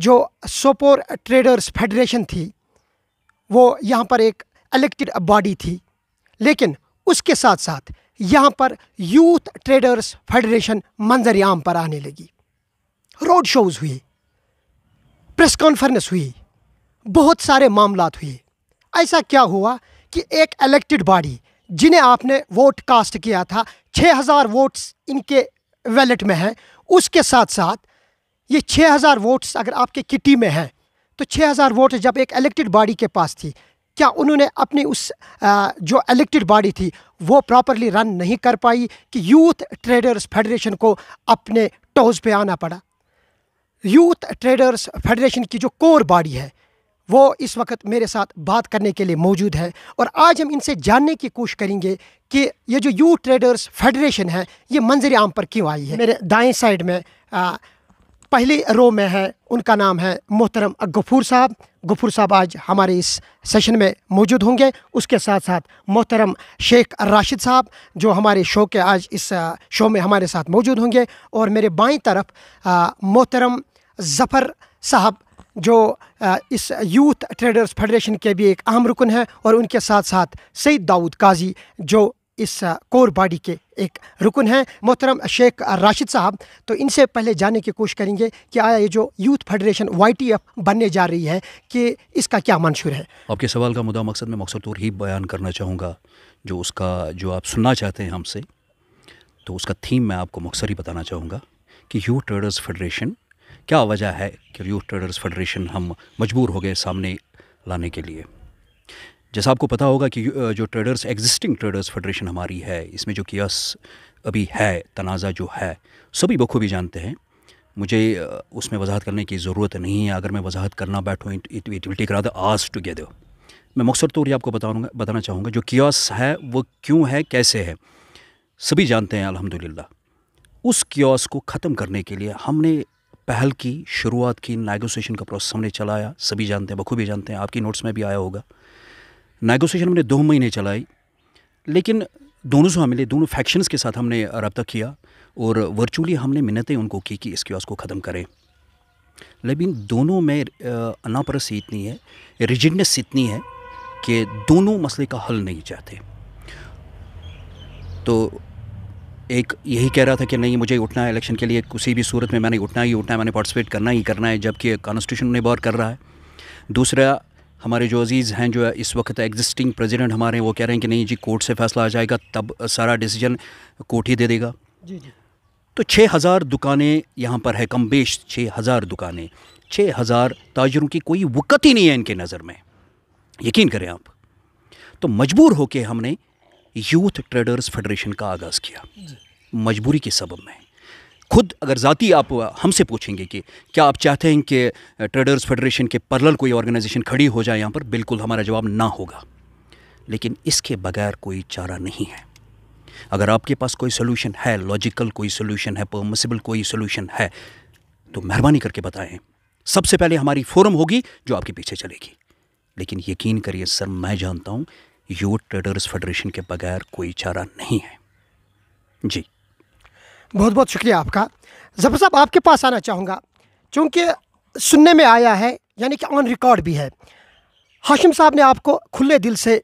जो Sopore traders federation थी वो यहाँ पर एक इलेक्टेड बॉडी थी लेकिन उसके साथ साथ यहाँ पर यूथ ट्रेडर्स फेडरेशन मंजर आम पर आने लगी रोड शोज़ हुए प्रेस कॉन्फ्रेंस हुई बहुत सारे मामला हुए ऐसा क्या हुआ कि एक इलेक्टेड बॉडी जिन्हें आपने वोट कास्ट किया था 6000 वोट्स इनके वैलेट में हैं उसके साथ साथ ये 6000 वोट्स अगर आपके किटी में हैं तो 6000 वोट जब एक इलेक्टेड बॉडी के पास थी क्या उन्होंने अपनी उस जो इलेक्टेड बॉडी थी वो प्रॉपरली रन नहीं कर पाई कि यूथ ट्रेडर्स फेडरेशन को अपने टोज पे आना पड़ा यूथ ट्रेडर्स फेडरेशन की जो कोर बॉडी है वो इस वक्त मेरे साथ बात करने के लिए मौजूद है और आज हम इनसे जानने की कोशिश करेंगे कि ये जो यूथ ट्रेडर्स फेडरेशन है ये मंजर आम पर क्यों आई है मेरे दाएं साइड में आ, पहली रो में है उनका नाम है मोहतरम गफूर साहब गफूर साहब आज हमारे इस सेशन में मौजूद होंगे उसके साथ साथ मोहतरम शेख राशिद साहब जो हमारे शो के आज इस शो में हमारे साथ मौजूद होंगे और मेरे बाई तरफ मोहतरम ज़फ़र साहब जो इस यूथ ट्रेडर्स फेडरेशन के भी एक अहम रुकन है और उनके साथ साथ सईद दाऊद काजी जो इस कोर बॉडी के एक रुकन हैं मोहतरम शेख राशिद साहब तो इनसे पहले जानने की कोशिश करेंगे कि आया ये जो यूथ फेडरेशन वाई बनने जा रही है कि इसका क्या मंशूर है आपके सवाल का मुदा मकसद मैं मकसद तौर ही बयान करना चाहूँगा जो उसका जो आप सुनना चाहते हैं हमसे तो उसका थीम मैं आपको मकसर ही बताना चाहूँगा कि यूथ ट्रेडर्स फेडरेशन क्या वजह है कि यूथ ट्रेडर्स फेडरेशन हम मजबूर हो गए सामने लाने के लिए जैसा आपको पता होगा कि जो ट्रेडर्स एग्जिस्टिंग ट्रेडर्स फेडरेशन हमारी है इसमें जो कियस अभी है तनाज़ा जो है सभी बखूबी जानते हैं मुझे उसमें वजाहत करने की ज़रूरत नहीं है अगर मैं वजाहत करना बैठूँ it will take rather as together मैं मकसद तौर आपको बताऊँगा बताना चाहूँगा जो कियास है वो क्यों है कैसे है सभी जानते हैं अलहमदिल्ला उस कियास को ख़त्म करने के लिए हमने पहल की शुरुआत की नेगोशिएशन का प्रोसेस हमने चलाया सभी जानते हैं बखूबी जानते हैं आपकी नोट्स में भी आया होगा नागोसेशन हमने दो महीने चलाई लेकिन दोनों से हमले दोनों फैक्शंस के साथ हमने रबता किया और वर्चुअली हमने मिन्नतें उनको की कि इसके को ख़त्म करें लेकिन दोनों में अनापरसी इतनी है रिजिडनेस इतनी है कि दोनों मसले का हल नहीं चाहते तो एक यही कह रहा था कि नहीं मुझे उठना है इलेक्शन के लिए किसी भी सूरत में मैंने उठना ही उठना है मैंने पार्टिसिपेट करना ही करना है जबकि कॉन्स्टिट्यूशन ने बार कर रहा है दूसरा हमारे जो अजीज़ हैं जो इस वक्त एग्जिस्टिंग प्रेसिडेंट हमारे हैं वो कह रहे हैं कि नहीं जी कोर्ट से फैसला आ जाएगा तब सारा डिसीजन कोर्ट ही दे देगा जी जी तो छः हज़ार दुकानें यहाँ पर है कम बेश छः हज़ार दुकानें छः हज़ार ताजरों की कोई वक़्त ही नहीं है इनके नज़र में यकीन करें आप तो मजबूर होकर हमने यूथ ट्रेडर्स फेडरेशन का आगाज़ किया मजबूरी के सबब में खुद अगर ज़ाती आप हमसे पूछेंगे कि क्या आप चाहते हैं कि ट्रेडर्स फेडरेशन के पर्ल कोई ऑर्गेनाइजेशन खड़ी हो जाए यहाँ पर बिल्कुल हमारा जवाब ना होगा लेकिन इसके बगैर कोई चारा नहीं है अगर आपके पास कोई सोल्यूशन है लॉजिकल कोई सोल्यूशन है परमिसिबल कोई सोल्यूशन है तो मेहरबानी करके बताएं सबसे पहले हमारी फोरम होगी जो आपके पीछे चलेगी लेकिन यकीन करिए सर मैं जानता हूँ यूथ ट्रेडर्स फेडरेशन के बगैर कोई चारा नहीं है जी बहुत बहुत शुक्रिया आपका जफर साहब आपके पास आना चाहूँगा चूँकि सुनने में आया है यानी कि ऑन रिकॉर्ड भी है हाशिम साहब ने आपको खुले दिल से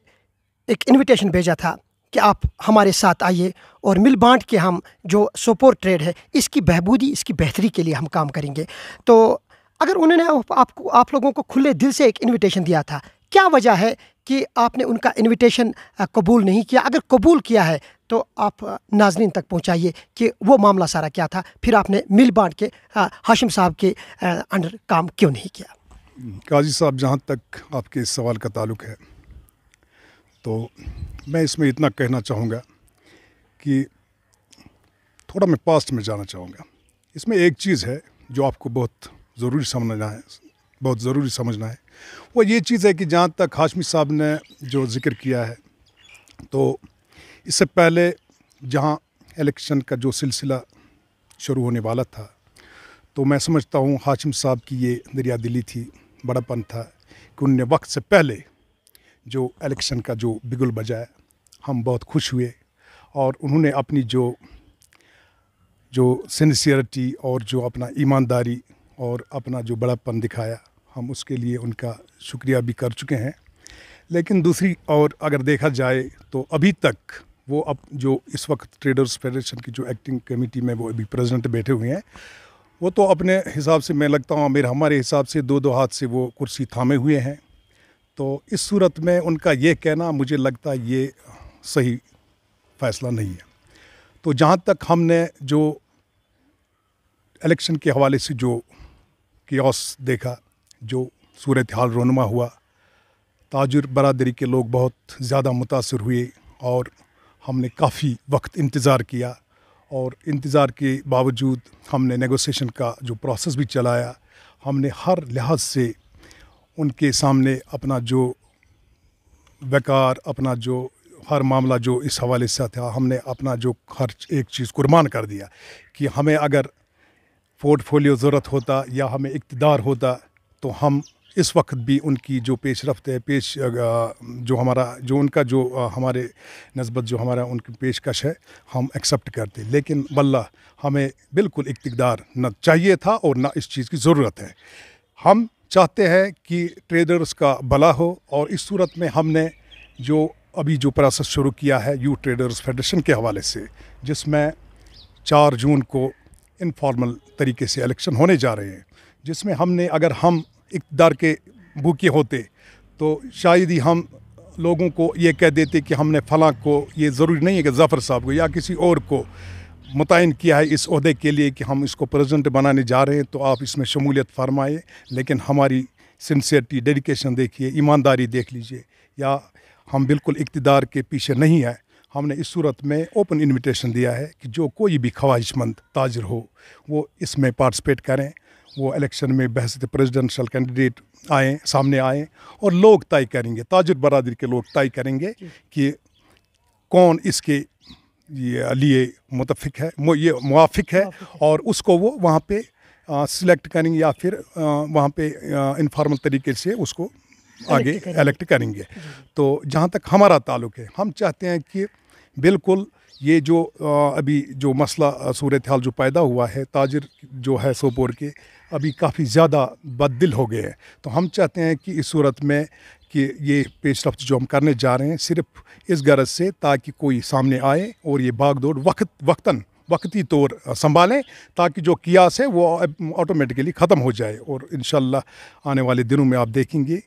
एक इनविटेशन भेजा था कि आप हमारे साथ आइए और मिल बांट के हम जो सोपोर ट्रेड है इसकी बहबूदी इसकी बेहतरी के लिए हम काम करेंगे तो अगर उन्होंने आपको आप लोगों को खुले दिल से एक इनविटेशन दिया था क्या वजह है कि आपने उनका इनविटेशन कबूल नहीं किया अगर कबूल किया है तो आप नाजरीन तक पहुँचाइए कि वो मामला सारा क्या था फिर आपने मिल बांट के हाशिम साहब के अंडर काम क्यों नहीं किया काजी साहब जहाँ तक आपके इस सवाल का ताल्लुक है तो मैं इसमें इतना कहना चाहूँगा कि थोड़ा मैं पास्ट में जाना चाहूँगा इसमें एक चीज़ है जो आपको बहुत ज़रूरी समझना है बहुत ज़रूरी समझना है वो ये चीज़ है कि जहाँ तक हाशमी साहब ने जो जिक्र किया है तो इससे पहले जहाँ इलेक्शन का जो सिलसिला शुरू होने वाला था तो मैं समझता हूँ हाशिम साहब की ये दरिया दिली थी बड़ापन था कि उनने वक्त से पहले जो इलेक्शन का जो बिगुल बजाया हम बहुत खुश हुए और उन्होंने अपनी जो जो सिंसियरिटी और जो अपना ईमानदारी और अपना जो बड़ापन दिखाया हम उसके लिए उनका शुक्रिया भी कर चुके हैं लेकिन दूसरी और अगर देखा जाए तो अभी तक वो अब जो इस वक्त ट्रेडर्स फेडरेशन की जो एक्टिंग कमेटी में वो अभी प्रेजिडेंट बैठे हुए हैं वो तो अपने हिसाब से मैं लगता हूँ मेरे हमारे हिसाब से दो दो हाथ से वो कुर्सी थामे हुए हैं तो इस सूरत में उनका ये कहना मुझे लगता है ये सही फैसला नहीं है तो जहाँ तक हमने जो इलेक्शन के हवाले से जो कियोस देखा जो सूरत हाल रोनमा हुआ ताजुर बरदरी के लोग बहुत ज़्यादा मुतासर हुए और हमने काफ़ी वक्त इंतज़ार किया और इंतज़ार के बावजूद हमने नेगोशिएशन का जो प्रोसेस भी चलाया हमने हर लिहाज से उनके सामने अपना जो बेकार अपना जो हर मामला जो इस हवाले से था हमने अपना जो हर एक चीज़ कुर्बान कर दिया कि हमें अगर पोर्टफोलियो ज़रूरत होता या हमें इकतदार होता तो हम इस वक्त भी उनकी जो पेश रफ्त है पेश जो हमारा जो उनका जो हमारे नस्बत जो हमारा उनकी पेशकश है हम एक्सेप्ट करते लेकिन बल्ला हमें बिल्कुल इकतदार न चाहिए था और ना इस चीज़ की ज़रूरत है हम चाहते हैं कि ट्रेडर्स का भला हो और इस सूरत में हमने जो अभी जो प्रोसेस शुरू किया है यू ट्रेडर्स फेडरेशन के हवाले से जिसमें चार जून को इनफॉर्मल तरीके से इलेक्शन होने जा रहे हैं जिसमें हमने अगर हम इकदार के भूखे होते तो शायद ही हम लोगों को ये कह देते कि हमने फलां को ये ज़रूरी नहीं है कि जफ़र साहब को या किसी और को मुतयन किया है इस अहदे के लिए कि हम इसको प्रेजेंट बनाने जा रहे हैं तो आप इसमें शमूलियत फरमाएँ लेकिन हमारी सिंसियरटी डेडिकेशन देखिए ईमानदारी देख लीजिए या हम बिल्कुल इकतदार के पीछे नहीं आए हमने इस सूरत में ओपन इन्विटेशन दिया है कि जो कोई भी ख्वाहिशमंद ताजर हो वो इसमें पार्टिसपेट करें वो इलेक्शन में बहस प्रेसिडेंशियल कैंडिडेट आए सामने आए और लोग तय करेंगे ताजर बरदरी के लोग तय करेंगे कि कौन इसके ये लिए मुतफिक है ये मुआफिक है और उसको वो वहाँ पे सिलेक्ट करेंगे या फिर वहाँ पे इनफॉर्मल तरीके से उसको आगे इलेक्ट करेंगे तो जहाँ तक हमारा ताल्लुक है हम चाहते हैं कि बिल्कुल ये जो अभी जो मसला सूरत हाल जो पैदा हुआ है ताजर जो है सोपोर के अभी काफ़ी ज़्यादा बददिल हो गए हैं तो हम चाहते हैं कि इस सूरत में कि ये रफ्त जो हम करने जा रहे हैं सिर्फ इस गरज से ताकि कोई सामने आए और ये बाग दौड़ वक्त वक्ता वक्ती तौर संभालें ताकि जो कियास है वो ऑटोमेटिकली ख़त्म हो जाए और इन आने वाले दिनों में आप देखेंगे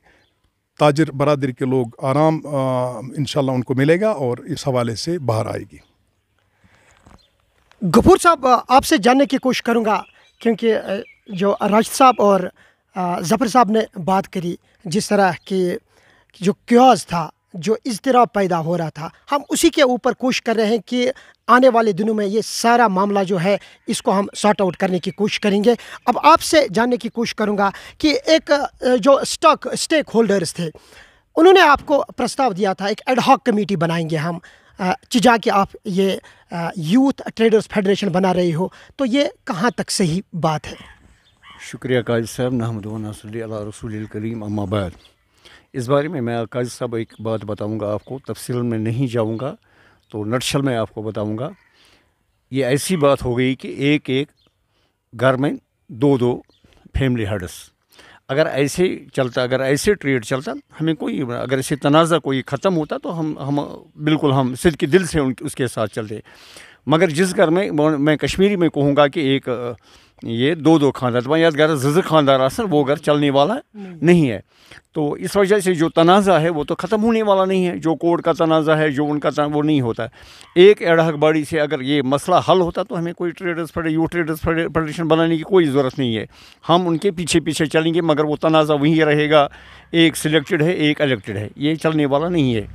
ताजर बरदरी के लोग आराम इन उनको मिलेगा और इस हवाले से बाहर आएगी गफूर साहब आपसे जानने की कोशिश करूँगा क्योंकि जो राज साहब और जफ़र साहब ने बात करी जिस तरह की जो क्योज था जो इजतरा पैदा हो रहा था हम उसी के ऊपर कोशिश कर रहे हैं कि आने वाले दिनों में ये सारा मामला जो है इसको हम सॉर्ट आउट करने की कोशिश करेंगे अब आपसे जानने की कोशिश करूँगा कि एक जो स्टॉक स्टेक होल्डर्स थे उन्होंने आपको प्रस्ताव दिया था एक एडहॉक कमेटी बनाएंगे हम चिजा के आप ये यूथ ट्रेडर्स फेडरेशन बना रही हो तो ये कहाँ तक सही बात है शुक्रिया काज साहब नहमद रसूल करीम अम्माबाद इस बारे में मैं काज साहब एक बात बताऊंगा आपको तफसील में नहीं जाऊंगा तो नटशल में आपको बताऊंगा ये ऐसी बात हो गई कि एक एक घर में दो दो फैमिली हर्डस अगर ऐसे चलता अगर ऐसे ट्रेड चलता हमें कोई अगर ऐसे तनाज़ा कोई ख़त्म होता तो हम हम बिल्कुल हम सिद्ध के दिल से उन उसके साथ चलते मगर जिस घर में मैं कश्मीरी में कहूँगा कि एक ये दो दो खानदार दपान ये घर जज खानदार आसन वो घर चलने वाला नहीं।, नहीं है तो इस वजह से जो तनाज़ा है वो तो ख़त्म होने वाला नहीं है जो कोर्ट का तनाज़ा है जो उनका वो नहीं होता एक एड़हकबाड़ी से अगर ये मसला हल होता तो हमें कोई ट्रेडर्स फेडर यू ट्रेडर्स फेडरेशन बनाने की कोई ज़रूरत नहीं है हम उनके पीछे पीछे चलेंगे मगर वो तनाज़ा वहीं रहेगा एक सिलेक्टेड है एक अलेक्टेड है ये चलने वाला नहीं है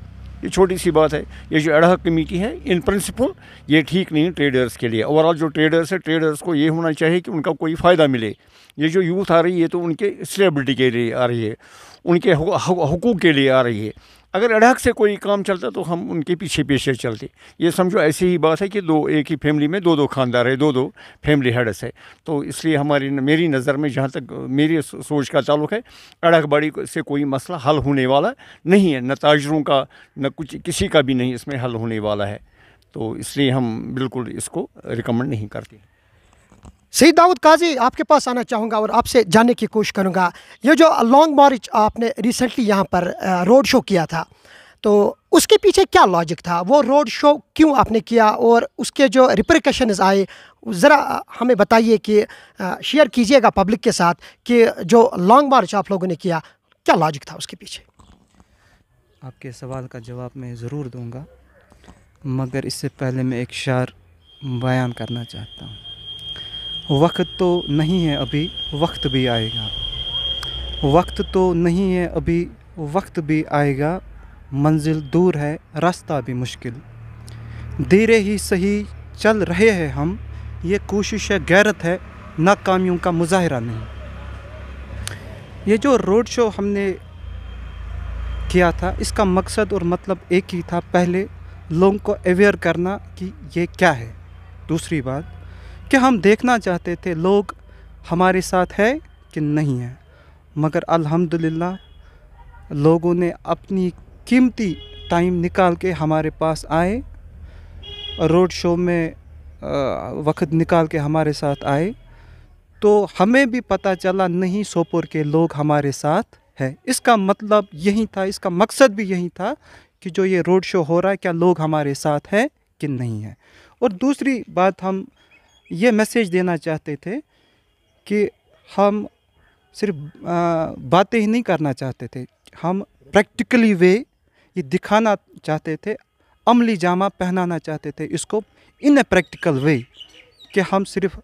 ये छोटी सी बात है ये जो अड़ह कमेटी है इन प्रिंसिपल ये ठीक नहीं ट्रेडर्स के लिए ओवरऑल जो ट्रेडर्स है ट्रेडर्स को ये होना चाहिए कि उनका कोई फ़ायदा मिले ये जो यूथ आ रही है तो उनके स्टेबिलिटी के लिए आ रही है उनके हकूक़ के लिए आ रही है अगर अड़हक से कोई काम चलता तो हम उनके पीछे पीछे चलते ये समझो ऐसी ही बात है कि दो एक ही फैमिली में दो दो खानदार है दो दो फैमिली हेडस है तो इसलिए हमारी मेरी नज़र में जहाँ तक मेरी सोच का ताल्लुक है अड़हकबाड़ी से कोई मसला हल होने वाला नहीं है न ताजरों का न कुछ किसी का भी नहीं इसमें हल होने वाला है तो इसलिए हम बिल्कुल इसको रिकमेंड नहीं करते सही दाऊद काजी आपके पास आना चाहूँगा और आपसे जानने की कोशिश करूँगा ये जो लॉन्ग मार्च आपने रिसेंटली यहाँ पर रोड शो किया था तो उसके पीछे क्या लॉजिक था वो रोड शो क्यों आपने किया और उसके जो रिप्रिकशंस आए ज़रा हमें बताइए कि शेयर कीजिएगा पब्लिक के साथ कि जो लॉन्ग मार्च आप लोगों ने किया क्या लॉजिक था उसके पीछे आपके सवाल का जवाब मैं ज़रूर दूँगा मगर इससे पहले मैं एक शार बयान करना चाहता हूँ वक्त तो नहीं है अभी वक्त भी आएगा वक्त तो नहीं है अभी वक्त भी आएगा मंजिल दूर है रास्ता भी मुश्किल धीरे ही सही चल रहे हैं हम ये कोशिश है गैरत है नाकामियों का मुजाहरा नहीं ये जो रोड शो हमने किया था इसका मकसद और मतलब एक ही था पहले लोगों को अवेयर करना कि ये क्या है दूसरी बात कि हम देखना चाहते थे लोग हमारे साथ है कि नहीं है मगर अल्हम्दुलिल्लाह लोगों ने अपनी कीमती टाइम निकाल के हमारे पास आए रोड शो में वक्त निकाल के हमारे साथ आए तो हमें भी पता चला नहीं सोपोर के लोग हमारे साथ है इसका मतलब यही था इसका मकसद भी यही था कि जो ये रोड शो हो रहा है क्या लोग हमारे साथ हैं कि नहीं है और दूसरी बात हम ये मैसेज देना चाहते थे कि हम सिर्फ बातें ही नहीं करना चाहते थे हम प्रैक्टिकली वे ये दिखाना चाहते थे अमली जामा पहनाना चाहते थे इसको इन ए प्रैक्टिकल वे कि हम सिर्फ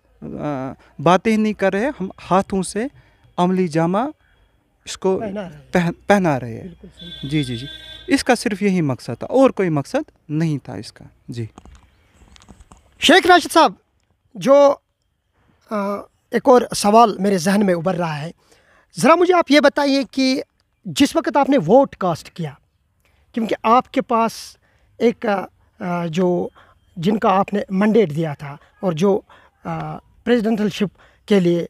बातें ही नहीं कर रहे हम हाथों से अमली जामा इसको पहन पहना रहे हैं जी जी जी इसका सिर्फ यही मकसद था और कोई मकसद नहीं था इसका जी शेख राशिद साहब जो आ, एक और सवाल मेरे जहन में उभर रहा है ज़रा मुझे आप ये बताइए कि जिस वक्त आपने वोट कास्ट किया क्योंकि आपके पास एक आ, जो जिनका आपने मंडेट दिया था और जो प्रेजिडेंटलशिप के लिए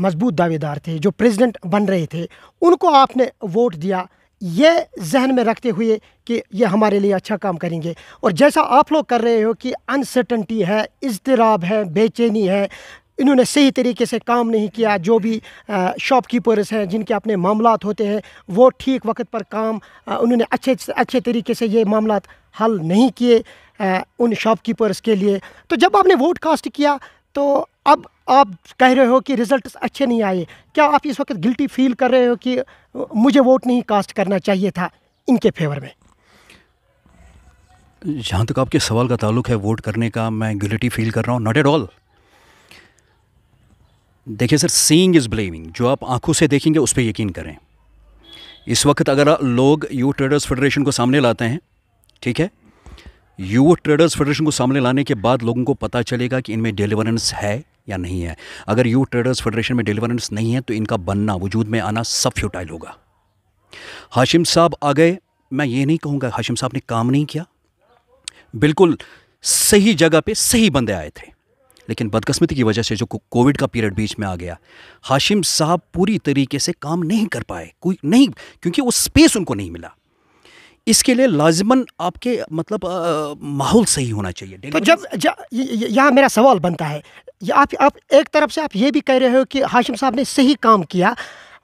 मजबूत दावेदार थे जो प्रेसिडेंट बन रहे थे उनको आपने वोट दिया ये जहन में रखते हुए कि ये हमारे लिए अच्छा काम करेंगे और जैसा आप लोग कर रहे हो कि अनसर्टनटी है इजतराब है बेचैनी है इन्होंने सही तरीके से काम नहीं किया जो भी शॉपकीपर्स हैं जिनके अपने मामला होते हैं वो ठीक वक्त पर काम उन्होंने अच्छे अच्छे तरीके से ये मामला हल नहीं किए उन शॉपकीपर्स के लिए तो जब आपने वोट कास्ट किया तो अब आप कह रहे हो कि रिज़ल्ट अच्छे नहीं आए क्या आप इस वक्त गिल्टी फील कर रहे हो कि मुझे वोट नहीं कास्ट करना चाहिए था इनके फेवर में जहाँ तक आपके सवाल का ताल्लुक है वोट करने का मैं गिल्टी फील कर रहा हूँ नॉट एट ऑल देखिए सर सीइंग इज़ ब्लेमिंग जो आप आंखों से देखेंगे उस पर यकीन करें इस वक्त अगर लोग यूथ ट्रेडर्स फेडरेशन को सामने लाते हैं ठीक है यूथ ट्रेडर्स फेडरेशन को सामने लाने के बाद लोगों को पता चलेगा कि इनमें डिलीवरेंस है या नहीं है अगर यू ट्रेडर्स फेडरेशन में डिलीवरेंस नहीं है तो इनका बनना वजूद में आना सब फ्यूटाइल होगा हाशिम साहब आ गए मैं ये नहीं कहूँगा हाशिम साहब ने काम नहीं किया बिल्कुल सही जगह पे सही बंदे आए थे लेकिन बदकस्मती की वजह से जो कोविड का पीरियड बीच में आ गया हाशिम साहब पूरी तरीके से काम नहीं कर पाए कोई नहीं क्योंकि वो स्पेस उनको नहीं मिला इसके लिए लाजमन आपके मतलब माहौल सही होना चाहिए तो जब यहाँ मेरा सवाल बनता है आप आप एक तरफ से आप ये भी कह रहे हो कि हाशिम साहब ने सही काम किया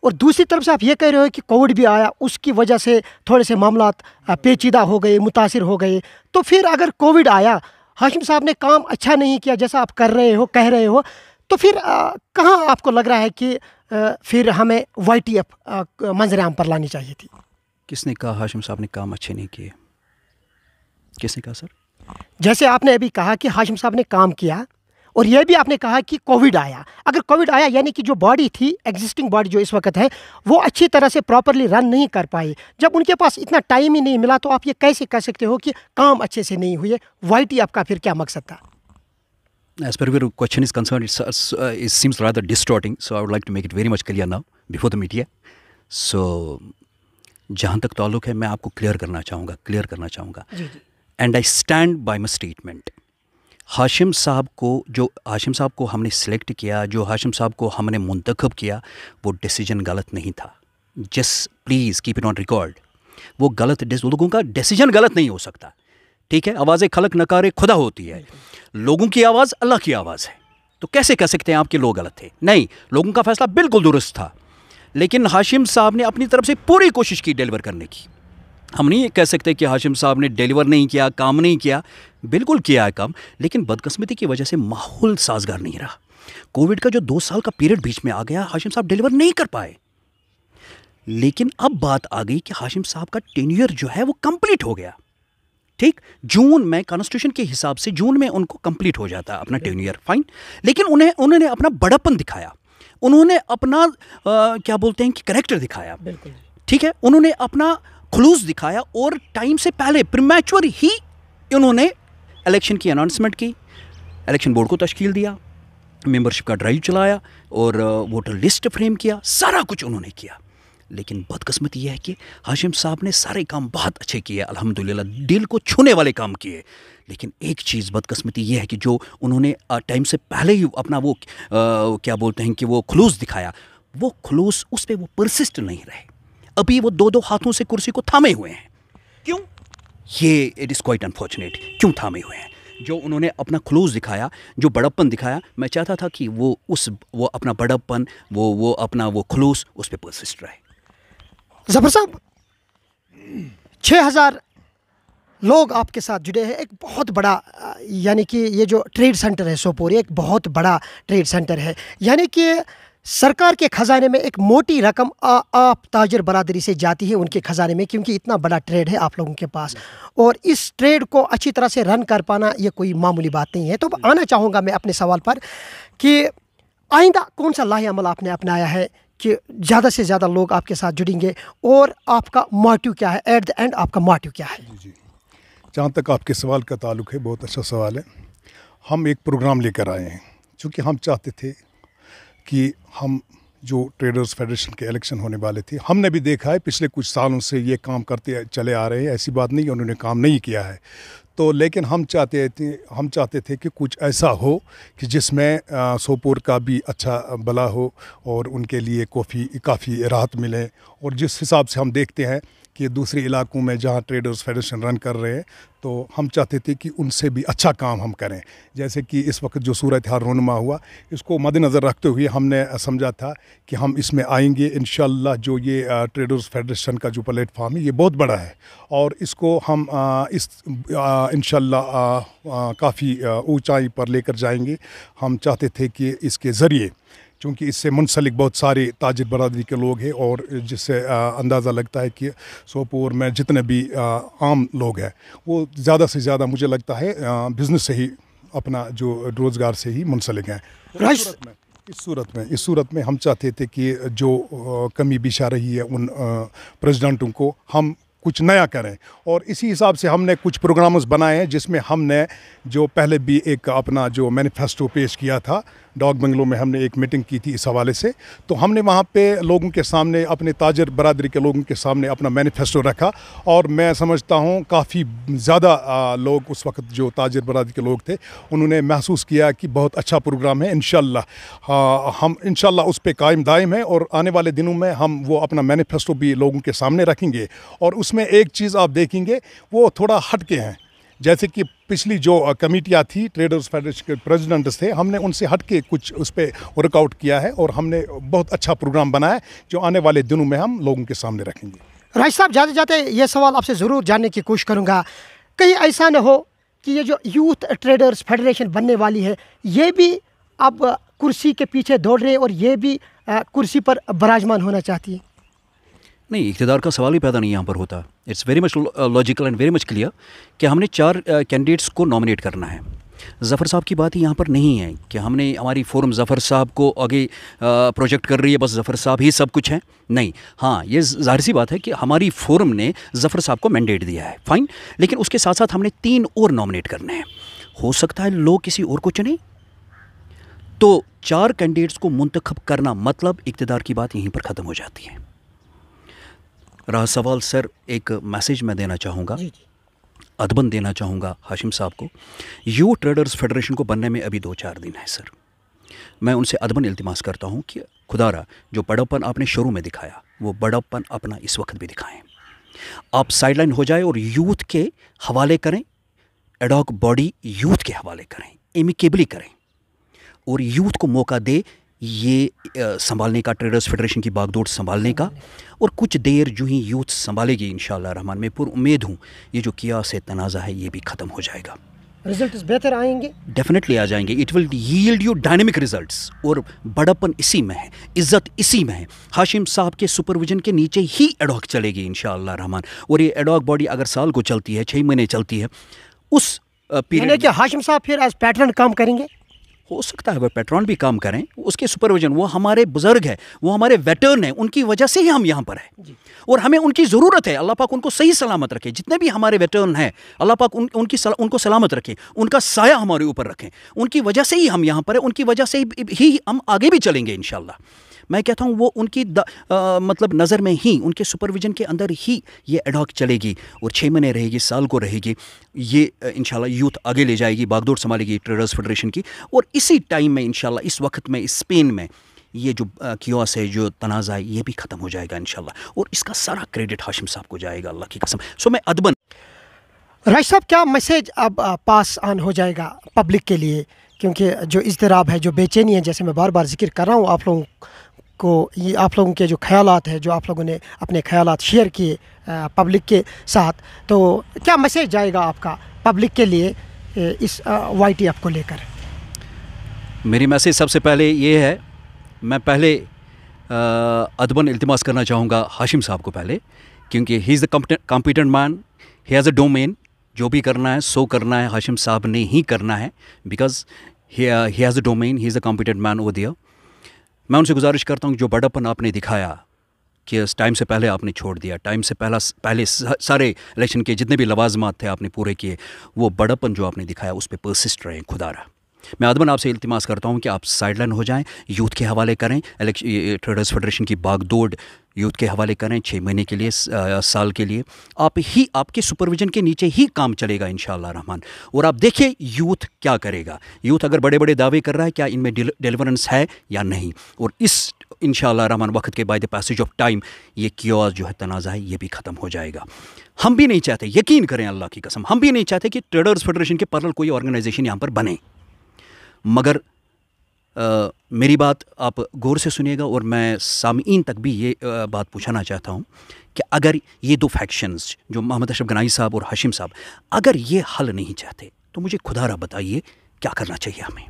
और दूसरी तरफ से आप ये कह रहे हो कि कोविड भी आया उसकी वजह से थोड़े से मामला पेचीदा हो गए मुतासर हो गए तो फिर अगर कोविड आया हाशिम साहब ने काम अच्छा नहीं किया जैसा आप कर रहे हो कह रहे हो तो फिर कहाँ आपको लग रहा है कि आ, फिर हमें वाई टी एफ मंजर आम पर लानी चाहिए थी किसने कहा हाशिम साहब ने काम अच्छे नहीं किए किसने कहा सर जैसे आपने अभी कहा कि हाशिम साहब ने काम किया और यह भी आपने कहा कि कोविड आया अगर कोविड आया यानी कि जो बॉडी थी एग्जिस्टिंग बॉडी जो इस वक्त है वो अच्छी तरह से प्रॉपरली रन नहीं कर पाई जब उनके पास इतना टाइम ही नहीं मिला तो आप ये कैसे कह सकते हो कि काम अच्छे से नहीं हुए वाइटी आपका फिर क्या मकसद था as per your question is concern it's, uh, it seems rather distorting, so I would like to make it very much clear now before जहाँ तक ताल्लुक है मैं आपको क्लियर करना चाहूँगा क्लियर करना चाहूँगा and I stand by my statement Hashim साहब को जो हाशिम साहब को हमने सेलेक्ट किया जो हाशिम साहब को हमने मुंतखब किया वो डिसीजन गलत नहीं था just please keep it on record वो गलत लोगों का डिसीजन गलत नहीं हो सकता ठीक है आवाज़ें खलक नकारे खुदा होती है लोगों की आवाज़ अल्लाह की आवाज़ है तो कैसे कह सकते हैं आपके लोग गलत थे नहीं लोगों का फैसला बिल्कुल दुरुस्त था लेकिन हाशिम साहब ने अपनी तरफ से पूरी कोशिश की डिलीवर करने की हम नहीं कह सकते कि हाशिम साहब ने डिलीवर नहीं किया काम नहीं किया बिल्कुल किया है काम लेकिन बदकस्मती की वजह से माहौल साजगार नहीं रहा कोविड का जो दो साल का पीरियड बीच में आ गया हाशिम साहब डिलीवर नहीं कर पाए लेकिन अब बात आ गई कि हाशिम साहब का टेन्यूर जो है वो कंप्लीट हो गया ठीक जून में कॉन्स्टिट्यूशन के हिसाब से जून में उनको कंप्लीट हो जाता अपना टेन्यूर फाइन लेकिन उन्हें उन्होंने अपना बड़पन दिखाया उन्होंने अपना आ, क्या बोलते हैं कि करेक्टर दिखाया ठीक है उन्होंने अपना खलूस दिखाया और टाइम से पहले प्रमैचुअर ही उन्होंने इलेक्शन की अनाउंसमेंट की इलेक्शन बोर्ड को तश्कील दिया मेंबरशिप का ड्राइव चलाया और वोटर लिस्ट फ्रेम किया सारा कुछ उन्होंने किया लेकिन बदकस्मत यह है कि हाशिम साहब ने सारे काम बहुत अच्छे किए अल्हम्दुलिल्लाह दिल को छूने वाले काम किए लेकिन एक चीज़ बदकस्मती यह है कि जो उन्होंने टाइम से पहले ही अपना वो आ, क्या बोलते हैं कि वो खलूस दिखाया वो खलूस उस पर वो परसिस्ट नहीं रहे अभी वो दो दो हाथों से कुर्सी को थामे हुए हैं क्यों ये इट इज़ क्वाइट अनफॉर्चुनेट क्यों थामे हुए हैं जो उन्होंने अपना खलूस दिखाया जो बड़प्पन दिखाया मैं चाहता था कि वो उस वो अपना बड़प्पन वो वो अपना वो खलूस उस पर परसिस्ट रहे जफर साहब छः हज़ार लोग आपके साथ जुड़े हैं एक बहुत बड़ा यानी कि ये जो ट्रेड सेंटर है सोपोरी एक बहुत बड़ा ट्रेड सेंटर है यानी कि सरकार के ख़जाने में एक मोटी रकम आ, आप ताजर बरदरी से जाती है उनके ख़जाने में क्योंकि इतना बड़ा ट्रेड है आप लोगों के पास और इस ट्रेड को अच्छी तरह से रन कर पाना ये कोई मामूली बात नहीं है तो आना चाहूँगा मैं अपने सवाल पर कि आइंदा कौन सा लाही अमल आपने अपनाया है कि ज़्यादा से ज़्यादा लोग आपके साथ जुड़ेंगे और आपका मोटिव क्या है एट द एंड आपका मोटिव क्या है जी जी जहाँ तक आपके सवाल का ताल्लुक है बहुत अच्छा सवाल है हम एक प्रोग्राम लेकर आए हैं चूँकि हम चाहते थे कि हम जो ट्रेडर्स फेडरेशन के इलेक्शन होने वाले थे हमने भी देखा है पिछले कुछ सालों से ये काम करते चले आ रहे हैं ऐसी बात नहीं उन्होंने काम नहीं किया है तो लेकिन हम चाहते थे हम चाहते थे कि कुछ ऐसा हो कि जिसमें सोपोर का भी अच्छा भला हो और उनके लिए काफ़ी काफ़ी राहत मिले और जिस हिसाब से हम देखते हैं कि दूसरे इलाकों में जहाँ ट्रेडर्स फेडरेशन रन कर रहे हैं तो हम चाहते थे कि उनसे भी अच्छा काम हम करें जैसे कि इस वक्त जो सूरत हाल रोनमा हुआ इसको मद्दनज़र रखते हुए हमने समझा था कि हम इसमें आएंगे इन जो ये ट्रेडर्स फेडरेशन का जो प्लेटफार्म है ये बहुत बड़ा है और इसको हम इस इन काफ़ी ऊँचाई पर लेकर जाएंगे हम चाहते थे कि इसके ज़रिए चूँकि इससे मुनसलिक बहुत सारे ताजर बरदरी के लोग हैं और जिससे अंदाज़ा लगता है कि सोपोर में जितने भी आम लोग हैं वो ज़्यादा से ज़्यादा मुझे लगता है बिज़नेस से ही अपना जो रोज़गार से ही मुंसलिक हैं इस सूरत में इस सूरत में हम चाहते थे कि जो कमी बिछा रही है उन प्रेसिडेंटों को हम कुछ नया करें और इसी हिसाब से हमने कुछ प्रोग्राम्स बनाए हैं जिसमें हमने जो पहले भी एक अपना जो मैनिफेस्टो पेश किया था डॉग बंगलों में हमने एक मीटिंग की थी इस हवाले से तो हमने वहाँ पे लोगों के सामने अपने ताजर बरदरी के लोगों के सामने अपना मैनिफेस्टो रखा और मैं समझता हूँ काफ़ी ज़्यादा लोग उस वक्त जो ताजर बरदरी के लोग थे उन्होंने महसूस किया कि बहुत अच्छा प्रोग्राम है इन हम इन उस पर कायम दायम है और आने वाले दिनों में हम वो अपना मैनीफेस्टो भी लोगों के सामने रखेंगे और उसमें एक चीज़ आप देखेंगे वो थोड़ा हटके हैं जैसे कि पिछली जो कमेटियाँ थी ट्रेडर्स फेडरेशन के प्रेसिडेंट थे हमने उनसे हट के कुछ उस पर वर्कआउट किया है और हमने बहुत अच्छा प्रोग्राम बनाया जो आने वाले दिनों में हम लोगों के सामने रखेंगे राज साहब जाते जाते ये सवाल आपसे ज़रूर जानने की कोशिश करूँगा कहीं ऐसा न हो कि ये जो यूथ ट्रेडर्स फेडरेशन बनने वाली है ये भी अब कुर्सी के पीछे दौड़ रहे और ये भी कुर्सी पर बराजमान होना चाहती है नहीं इकतदार का सवाल ही पैदा नहीं यहाँ पर होता it's very much logical and very much clear कि हमने चार कैंडिडेट्स uh, को नॉमिनेट करना है जफ़र साहब की बात ही यहाँ पर नहीं है कि हमने हमारी फोरम जफ़र साहब को आगे प्रोजेक्ट uh, कर रही है बस जफ़र साहब ही सब कुछ है नहीं हाँ ये जाहिर सी बात है कि हमारी फोरम ने जफ़र साहब को मैंडेट दिया है फाइन लेकिन उसके साथ साथ हमने तीन और नॉमिनेट करने हैं हो सकता है लोग किसी और को चुने तो चार कैंडिडेट्स को मुंतखब करना मतलब इकतदार की बात यहीं पर ख़त्म हो जाती है रहा सवाल सर एक मैसेज मैं देना चाहूँगा अदबन देना चाहूँगा हाशिम साहब को यू ट्रेडर्स फेडरेशन को बनने में अभी दो चार दिन है सर मैं उनसे अदबन इल्तमास करता हूँ कि खुदारा जो बड़ापन आपने शुरू में दिखाया वो बड़ापन अपना इस वक्त भी दिखाएं आप साइडलाइन हो जाए और यूथ के हवाले करें एडॉक बॉडी यूथ के हवाले करें एमिकेबली करें और यूथ को मौका दे ये संभालने का ट्रेडर्स फेडरेशन की बागदौड़ संभालने का और कुछ देर जो ही यूथ संभालेगी इन रहमान मैं पुर उम्मीद हूँ ये जो से तनाज़ा है ये भी ख़त्म हो जाएगा रिजल्ट बेहतर आएंगे डेफिनेटली आ जाएंगे it will yield you dynamic result और बड़पन इसी में है इज्जत इसी में है हाशिम साहब के सुपरविजन के नीचे ही एडॉक चलेगी इन रहमान और ये एडॉक बॉडी अगर साल को चलती है छः महीने चलती है उस पीरियड हाशिम साहब फिर आज पैटर्न काम करेंगे हो सकता है वह पेट्रॉन भी काम करें उसके सुपरविजन वो हमारे बुज़ुर्ग है वो हमारे वेटर्न है उनकी वजह से ही हम यहाँ पर हैं और हमें उनकी ज़रूरत है अल्लाह पाक उनको सही सलामत रखे जितने भी हमारे वेटर्न हैं अल्लाह पाक उन, उनकी सल, उनको सलामत रखे उनका साया हमारे ऊपर रखें उनकी वजह से ही हम यहाँ पर हैं उनकी वजह से ही, ही हम आगे भी चलेंगे इन मैं कहता हूँ वो उनकी द, आ, मतलब नज़र में ही उनके सुपरविजन के अंदर ही ये एडॉक चलेगी और छः महीने रहेगी साल को रहेगी ये इन यूथ आगे ले जाएगी बागदौड़ संभालेगी ट्रेडर्स फेडरेशन की और इसी टाइम में इन इस वक्त में स्पेन में ये जो क्योस है जो तनाज़ा है ये भी ख़त्म हो जाएगा इन और इसका सारा क्रेडिट हाशिम साहब को जाएगा अल्लाह की कसम सो मैं अदबन राज साहब क्या मैसेज अब पास ऑन हो जाएगा पब्लिक के लिए क्योंकि जो इजतराब है जो बेचैनी है जैसे मैं बार बार जिक्र कर रहा हूँ आप लोगों को ये आप लोगों के जो ख्याल है जो आप लोगों ने अपने ख्याल शेयर किए पब्लिक के साथ तो क्या मैसेज जाएगा आपका पब्लिक के लिए इस वाई टी एफ को लेकर मेरी मैसेज सबसे पहले ये है मैं पहले अदबन अल्तमास करना चाहूँगा हाशिम साहब को पहले क्योंकि he is the competent man he has a domain जो भी करना है सो करना है हाशिम साहब ने ही करना है because he has a domain he is a competent man ओ दियर मैं उनसे गुजारिश करता हूँ जो बड़पन आपने दिखाया कि इस टाइम से पहले आपने छोड़ दिया टाइम से पहला पहले सारे इलेक्शन के जितने भी लवाजमात थे आपने पूरे किए वो बड़पन जो आपने दिखाया उस पर परसिस्ट रहें खुदारा मैं अदमन आपसे इल्तमास करता हूँ कि आप साइडलाइन हो जाएं यूथ के हवाले करें ट्रेडर्स फेडरेशन की बागदौड़ यूथ के हवाले करें छः महीने के लिए साल के लिए आप ही आपके सुपरविजन के नीचे ही काम चलेगा इन रहमान और आप देखिए यूथ क्या करेगा यूथ अगर बड़े बड़े दावे कर रहा है क्या इनमें डिलीवरेंस है या नहीं और इस इन रहमान वक्त के by the passage of time ये क्योज जो है तनाज़ा है ये भी ख़त्म हो जाएगा हम भी नहीं चाहते यकीन करें अल्लाह की कसम हम भी नहीं चाहते कि ट्रेडर्स फेडरेशन के पैरल कोई ऑर्गेनाइजेशन यहाँ पर बने मगर आ, मेरी बात आप गौर से सुनिएगा और मैं सामीन तक भी ये आ, बात पूछना चाहता हूँ कि अगर ये दो फैक्शंस जो मोहम्मद अशरफ गनाई साहब और हशिम साहब अगर ये हल नहीं चाहते तो मुझे खुदा रहा बताइए क्या करना चाहिए हमें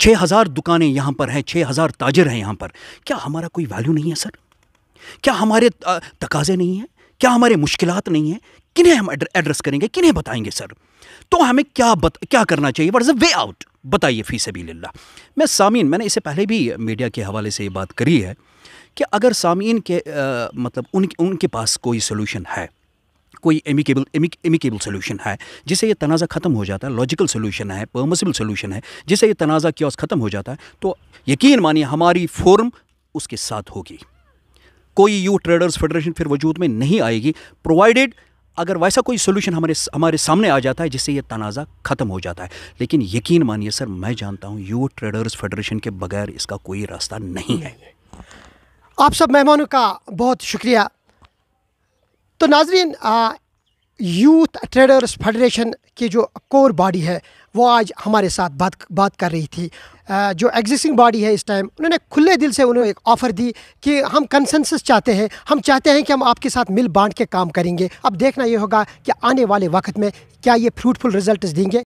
छः हज़ार दुकानें यहाँ पर हैं छः हज़ार ताजर हैं यहाँ पर क्या हमारा कोई वैल्यू नहीं है सर क्या हमारे तकाजे नहीं हैं क्या हमारे मुश्किल नहीं हैं किन्हें हम एड्रेस करेंगे किन्हें बताएंगे सर तो हमें क्या बत, क्या करना चाहिए what is a way out बताइए फ़ी सभी मैं सामीन मैंने इससे पहले भी मीडिया के हवाले से ये बात करी है कि अगर सामीन के आ, मतलब उन, उनके पास कोई सोल्यूशन है कोई एमिकेबल एमिकेबल सोल्यूशन है जिसे ये तनाज़ा ख़त्म हो जाता है लॉजिकल सोल्यूशन है परमसिबल सोल्यूशन है जिसे ये तनाज़ा क्योस ख़त्म हो जाता है तो यकीन मानिए हमारी फॉर्म उसके साथ होगी कोई यू ट्रेडर्स फेडरेशन फिर वजूद में नहीं आएगी प्रोवाइडेड अगर वैसा कोई सोल्यूशन हमारे हमारे सामने आ जाता है जिससे ये तनाज़ा ख़त्म हो जाता है लेकिन यकीन मानिए सर मैं जानता हूँ यूथ ट्रेडर्स फेडरेशन के बगैर इसका कोई रास्ता नहीं है आप सब मेहमानों का बहुत शुक्रिया तो नाजरीन यूथ ट्रेडर्स फेडरेशन की जो कोर बॉडी है वो आज हमारे साथ बात बात कर रही थी जो एग्जिस्टिंग बॉडी है इस टाइम उन्होंने खुले दिल से उन्होंने एक ऑफ़र दी कि हम कंसेंसस चाहते हैं हम चाहते हैं कि हम आपके साथ मिल बांट के काम करेंगे अब देखना ये होगा कि आने वाले वक्त में क्या ये फ्रूटफुल रिजल्ट देंगे